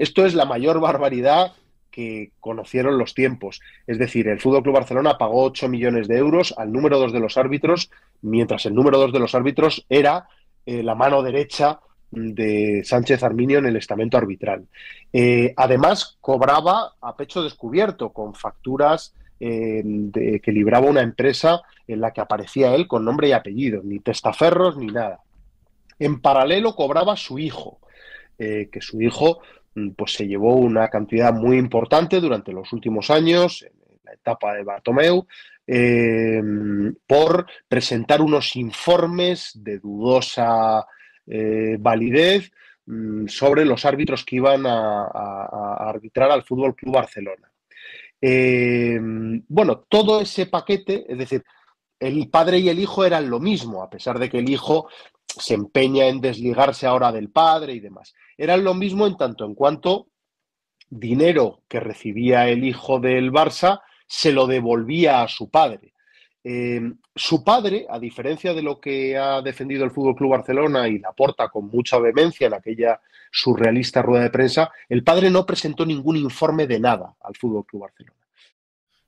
Esto es la mayor barbaridad que conocieron los tiempos. Es decir, el Fútbol Club Barcelona pagó 8 millones de euros al número 2 de los árbitros, mientras el número 2 de los árbitros era eh, la mano derecha de Sánchez Arminio en el estamento arbitral. Eh, además, cobraba a pecho descubierto, con facturas eh, que libraba una empresa en la que aparecía él con nombre y apellido, ni testaferros ni nada. En paralelo cobraba su hijo, eh, que su hijo mm, pues se llevó una cantidad muy importante durante los últimos años, en la etapa de Bartomeu, eh, por presentar unos informes de dudosa eh, validez mm, sobre los árbitros que iban a, arbitrar al Fútbol Club Barcelona. bueno, todo ese paquete, es decir, el padre y el hijo eran lo mismo, a pesar de que el hijo se empeña en desligarse ahora del padre y demás. Eran lo mismo en tanto en cuanto dinero que recibía el hijo del Barça se lo devolvía a su padre. Eh, su padre, a diferencia de lo que ha defendido el Fútbol Club Barcelona y la porta con mucha vehemencia en aquella surrealista rueda de prensa, el padre no presentó ningún informe de nada al Fútbol Club Barcelona.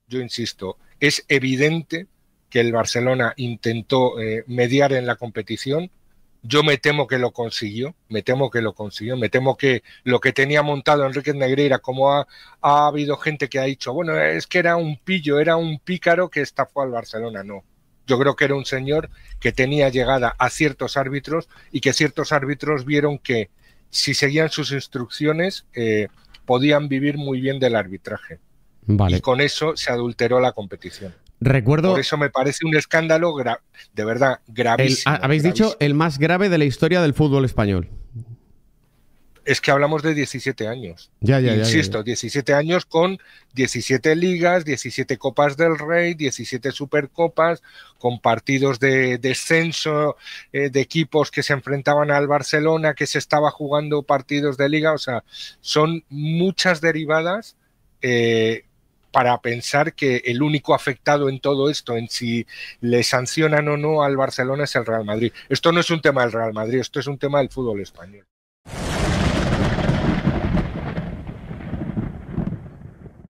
Yo insisto, es evidente que el Barcelona intentó eh, mediar en la competición. Yo me temo que lo consiguió, me temo que lo consiguió, me temo que lo que tenía montado Enrique Negreira, como ha, habido gente que ha dicho, bueno, es que era un pillo, era un pícaro que estafó al Barcelona, no. Yo creo que era un señor que tenía llegada a ciertos árbitros y que ciertos árbitros vieron que si seguían sus instrucciones eh, podían vivir muy bien del arbitraje. Y con eso se adulteró la competición. Recuerdo. Por eso me parece un escándalo de verdad gravísimo. Habéis dicho el más grave de la historia del fútbol español. Es que hablamos de 17 años. Ya, ya, ya. Insisto, 17 años con 17 ligas, 17 Copas del Rey, 17 Supercopas, con partidos de descenso eh, de equipos que se enfrentaban al Barcelona, que se estaba jugando partidos de liga. O sea, son muchas derivadas. Eh, para pensar que el único afectado en todo esto, en si le sancionan o no al Barcelona, es el Real Madrid. Esto no es un tema del Real Madrid, esto es un tema del fútbol español.